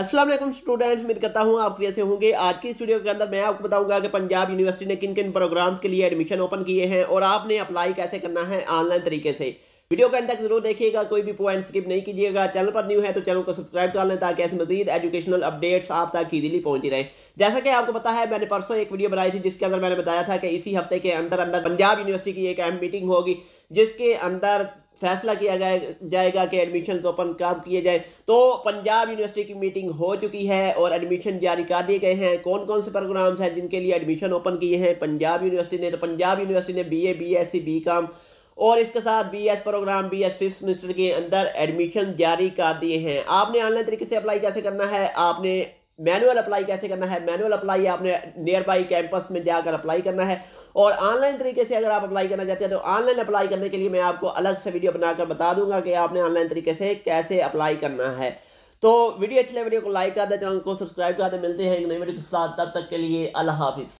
Aslam students मैं कहता हूँ आप कैसे होंगे आज की इस वीडियो के अंदर मैं आपको बताऊंगा कि पंजाब यूनिवर्सिटी ने किन किन प्रोग्राम्स के लिए एडमिशन ओपन किए हैं और आपने अप्लाई कैसे करना है ऑनलाइन तरीके से वीडियो का अंत तक जरूर देखिएगा कोई भी पॉइंट स्किप नहीं कीजिएगा चैनल पर न्यू है तो चैनल को सब्सक्राइब कर लें ताकि ऐसे मजीद एजुकेशनल अपडेट्स आप तक इजीली पहुंची रहे जैसा कि आपको पता है मैंने परसों एक वीडियो बनाई थी जिसके अंदर मैंने बताया था कि इसी हफ्ते के अंदर अंदर पंजाब यूनिवर्सिटी की एक अहम मीटिंग होगी जिसके अंदर फैसला किया जाएगा कि एडमिशन ओपन कब किए जाए तो पंजाब यूनिवर्सिटी की मीटिंग हो चुकी है और एडमिशन जारी कर दिए गए हैं कौन कौन से प्रोग्राम्स हैं जिनके लिए एडमिशन ओपन किए हैं पंजाब यूनिवर्सिटी ने तो पंजाब यूनिवर्सिटी ने B A B S C B com और इसके साथ B S program B S fifth semester के अंदर एडमिशन जारी कर दिए हैं आपने ऑनलाइन तरीके से अप्लाई कैसे करना है आपने मैनुअल अप्लाई कैसे करना है मैनुअल अप्लाई आपने नियर बाई कैंपस में जाकर अप्लाई करना है और ऑनलाइन तरीके से अगर आप अप्लाई करना चाहते हैं तो ऑनलाइन अप्लाई करने के लिए मैं आपको अलग से वीडियो बनाकर बता दूंगा कि आपने ऑनलाइन तरीके से कैसे अप्लाई करना है तो वीडियो अच्छी लगे वीडियो को लाइक कर दे चैनल को सब्सक्राइब कर दे मिलते हैं एक नई वीडियो के साथ तब तक के लिए अल्लाह हाफिज़